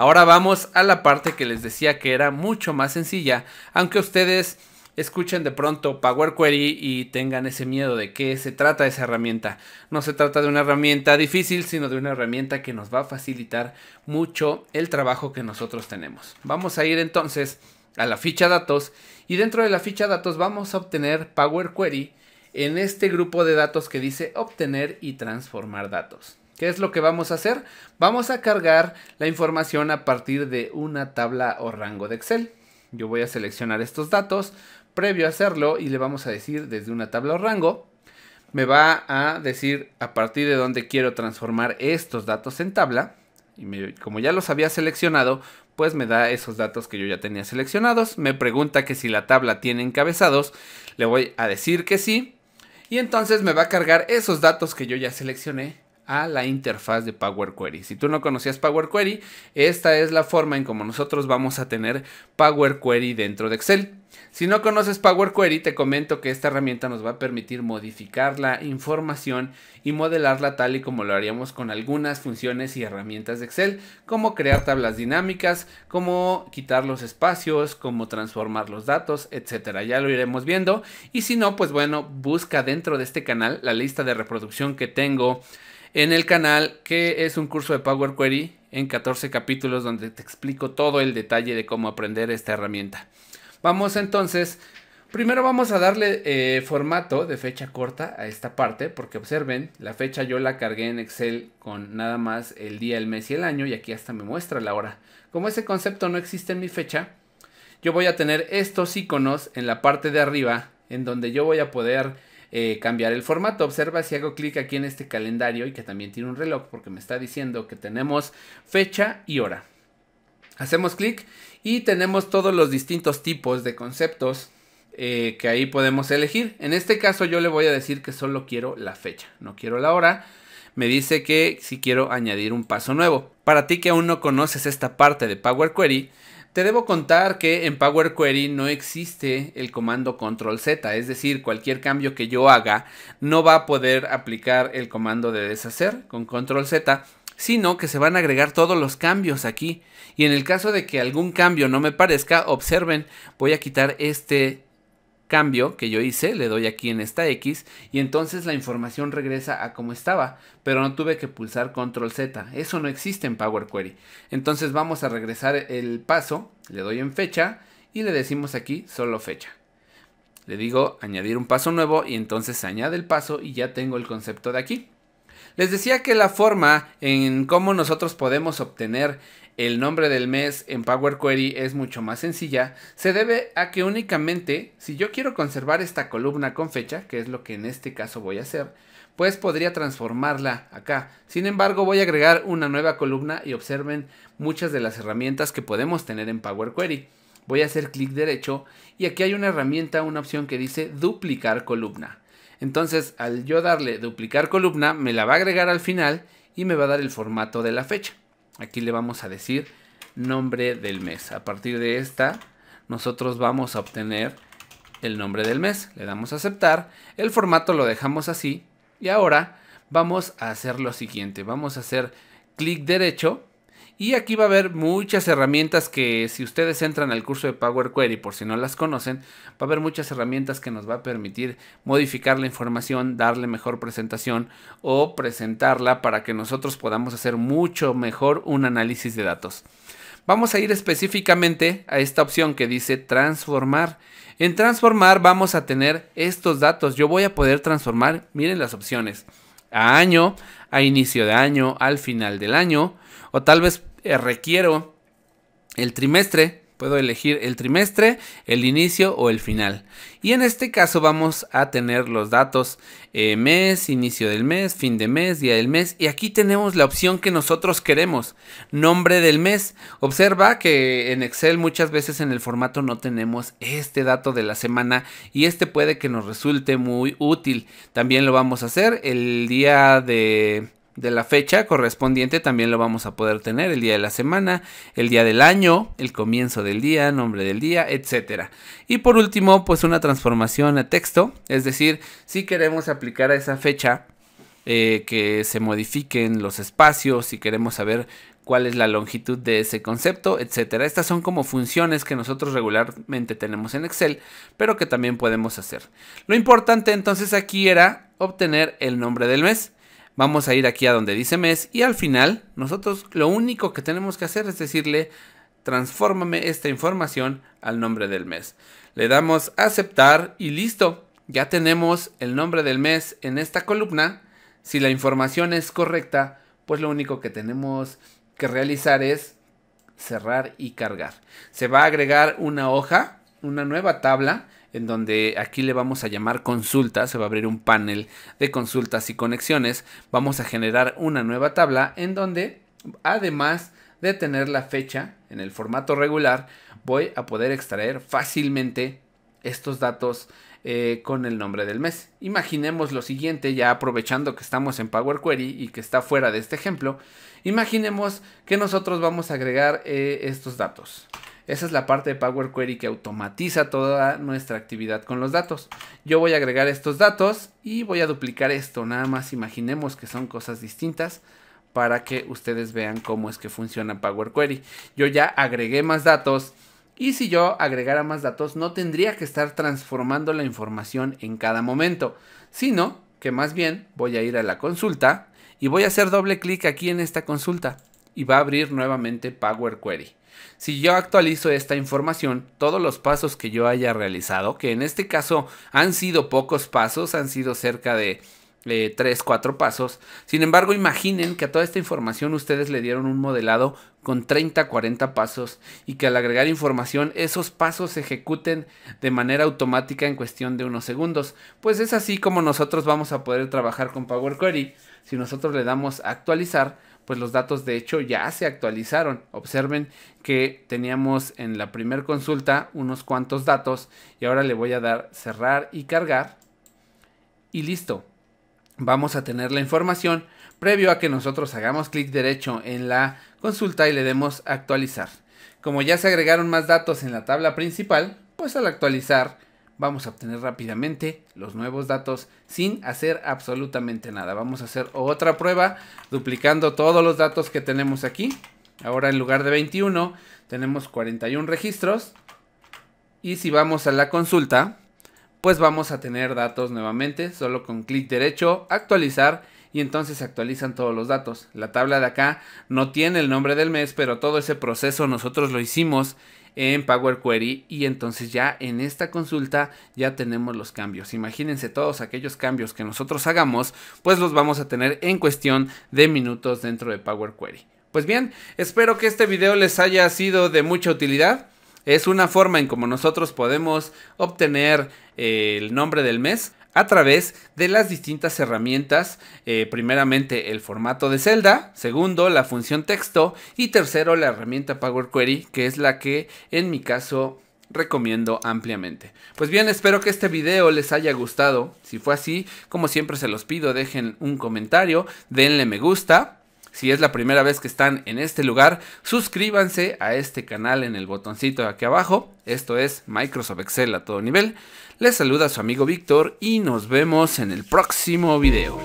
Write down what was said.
Ahora vamos a la parte que les decía que era mucho más sencilla, aunque ustedes escuchen de pronto Power Query y tengan ese miedo de qué se trata esa herramienta. No se trata de una herramienta difícil, sino de una herramienta que nos va a facilitar mucho el trabajo que nosotros tenemos. Vamos a ir entonces a la ficha datos y dentro de la ficha datos vamos a obtener Power Query en este grupo de datos que dice obtener y transformar datos. ¿Qué es lo que vamos a hacer? Vamos a cargar la información a partir de una tabla o rango de Excel. Yo voy a seleccionar estos datos previo a hacerlo y le vamos a decir desde una tabla o rango. Me va a decir a partir de dónde quiero transformar estos datos en tabla. Y como ya los había seleccionado, pues me da esos datos que yo ya tenía seleccionados. Me pregunta que si la tabla tiene encabezados. Le voy a decir que sí. Y entonces me va a cargar esos datos que yo ya seleccioné a la interfaz de Power Query. Si tú no conocías Power Query, esta es la forma en como nosotros vamos a tener Power Query dentro de Excel. Si no conoces Power Query, te comento que esta herramienta nos va a permitir modificar la información y modelarla tal y como lo haríamos con algunas funciones y herramientas de Excel, como crear tablas dinámicas, como quitar los espacios, como transformar los datos, etcétera. Ya lo iremos viendo. Y si no, pues bueno, busca dentro de este canal la lista de reproducción que tengo en el canal, que es un curso de Power Query en 14 capítulos donde te explico todo el detalle de cómo aprender esta herramienta. Vamos entonces, primero vamos a darle eh, formato de fecha corta a esta parte, porque observen, la fecha yo la cargué en Excel con nada más el día, el mes y el año, y aquí hasta me muestra la hora. Como ese concepto no existe en mi fecha, yo voy a tener estos iconos en la parte de arriba, en donde yo voy a poder eh, cambiar el formato. Observa si hago clic aquí en este calendario y que también tiene un reloj porque me está diciendo que tenemos fecha y hora. Hacemos clic y tenemos todos los distintos tipos de conceptos eh, que ahí podemos elegir. En este caso yo le voy a decir que solo quiero la fecha, no quiero la hora. Me dice que si quiero añadir un paso nuevo. Para ti que aún no conoces esta parte de Power Query, te debo contar que en Power Query no existe el comando control Z, es decir, cualquier cambio que yo haga no va a poder aplicar el comando de deshacer con control Z, sino que se van a agregar todos los cambios aquí. Y en el caso de que algún cambio no me parezca, observen, voy a quitar este cambio que yo hice, le doy aquí en esta X y entonces la información regresa a como estaba, pero no tuve que pulsar control Z, eso no existe en Power Query. Entonces vamos a regresar el paso, le doy en fecha y le decimos aquí solo fecha. Le digo añadir un paso nuevo y entonces añade el paso y ya tengo el concepto de aquí. Les decía que la forma en cómo nosotros podemos obtener el nombre del mes en Power Query es mucho más sencilla, se debe a que únicamente si yo quiero conservar esta columna con fecha, que es lo que en este caso voy a hacer, pues podría transformarla acá. Sin embargo, voy a agregar una nueva columna y observen muchas de las herramientas que podemos tener en Power Query. Voy a hacer clic derecho y aquí hay una herramienta, una opción que dice duplicar columna. Entonces, al yo darle duplicar columna, me la va a agregar al final y me va a dar el formato de la fecha. Aquí le vamos a decir nombre del mes. A partir de esta, nosotros vamos a obtener el nombre del mes. Le damos a aceptar. El formato lo dejamos así. Y ahora vamos a hacer lo siguiente. Vamos a hacer clic derecho y aquí va a haber muchas herramientas que si ustedes entran al curso de Power Query, por si no las conocen, va a haber muchas herramientas que nos va a permitir modificar la información, darle mejor presentación o presentarla para que nosotros podamos hacer mucho mejor un análisis de datos. Vamos a ir específicamente a esta opción que dice transformar. En transformar vamos a tener estos datos. Yo voy a poder transformar, miren las opciones, a año, a inicio de año, al final del año, o tal vez eh, requiero el trimestre. Puedo elegir el trimestre, el inicio o el final. Y en este caso vamos a tener los datos eh, mes, inicio del mes, fin de mes, día del mes. Y aquí tenemos la opción que nosotros queremos, nombre del mes. Observa que en Excel muchas veces en el formato no tenemos este dato de la semana y este puede que nos resulte muy útil. También lo vamos a hacer el día de de la fecha correspondiente también lo vamos a poder tener el día de la semana, el día del año, el comienzo del día, nombre del día, etcétera. Y por último, pues una transformación a texto, es decir, si queremos aplicar a esa fecha eh, que se modifiquen los espacios, si queremos saber cuál es la longitud de ese concepto, etcétera. Estas son como funciones que nosotros regularmente tenemos en Excel, pero que también podemos hacer. Lo importante entonces aquí era obtener el nombre del mes. Vamos a ir aquí a donde dice mes y al final nosotros lo único que tenemos que hacer es decirle transfórmame esta información al nombre del mes. Le damos aceptar y listo. Ya tenemos el nombre del mes en esta columna. Si la información es correcta, pues lo único que tenemos que realizar es cerrar y cargar. Se va a agregar una hoja, una nueva tabla en donde aquí le vamos a llamar consulta, se va a abrir un panel de consultas y conexiones, vamos a generar una nueva tabla en donde además de tener la fecha en el formato regular, voy a poder extraer fácilmente estos datos eh, con el nombre del mes. Imaginemos lo siguiente, ya aprovechando que estamos en Power Query y que está fuera de este ejemplo, imaginemos que nosotros vamos a agregar eh, estos datos. Esa es la parte de Power Query que automatiza toda nuestra actividad con los datos. Yo voy a agregar estos datos y voy a duplicar esto. Nada más imaginemos que son cosas distintas para que ustedes vean cómo es que funciona Power Query. Yo ya agregué más datos y si yo agregara más datos no tendría que estar transformando la información en cada momento, sino que más bien voy a ir a la consulta y voy a hacer doble clic aquí en esta consulta y va a abrir nuevamente Power Query. Si yo actualizo esta información, todos los pasos que yo haya realizado, que en este caso han sido pocos pasos, han sido cerca de 3, eh, 4 pasos. Sin embargo, imaginen que a toda esta información ustedes le dieron un modelado con 30, 40 pasos y que al agregar información esos pasos se ejecuten de manera automática en cuestión de unos segundos. Pues es así como nosotros vamos a poder trabajar con Power Query. Si nosotros le damos a actualizar, pues los datos de hecho ya se actualizaron. Observen que teníamos en la primera consulta unos cuantos datos y ahora le voy a dar cerrar y cargar y listo. Vamos a tener la información previo a que nosotros hagamos clic derecho en la consulta y le demos actualizar. Como ya se agregaron más datos en la tabla principal, pues al actualizar vamos a obtener rápidamente los nuevos datos sin hacer absolutamente nada. Vamos a hacer otra prueba duplicando todos los datos que tenemos aquí. Ahora en lugar de 21 tenemos 41 registros. Y si vamos a la consulta, pues vamos a tener datos nuevamente. Solo con clic derecho, actualizar y entonces se actualizan todos los datos. La tabla de acá no tiene el nombre del mes, pero todo ese proceso nosotros lo hicimos en Power Query y entonces ya en esta consulta ya tenemos los cambios. Imagínense todos aquellos cambios que nosotros hagamos, pues los vamos a tener en cuestión de minutos dentro de Power Query. Pues bien, espero que este video les haya sido de mucha utilidad. Es una forma en como nosotros podemos obtener eh, el nombre del mes a través de las distintas herramientas, eh, primeramente el formato de celda, segundo la función texto y tercero la herramienta Power Query, que es la que en mi caso recomiendo ampliamente. Pues bien, espero que este video les haya gustado. Si fue así, como siempre se los pido, dejen un comentario, denle me gusta si es la primera vez que están en este lugar, suscríbanse a este canal en el botoncito de aquí abajo. Esto es Microsoft Excel a todo nivel. Les saluda su amigo Víctor y nos vemos en el próximo video.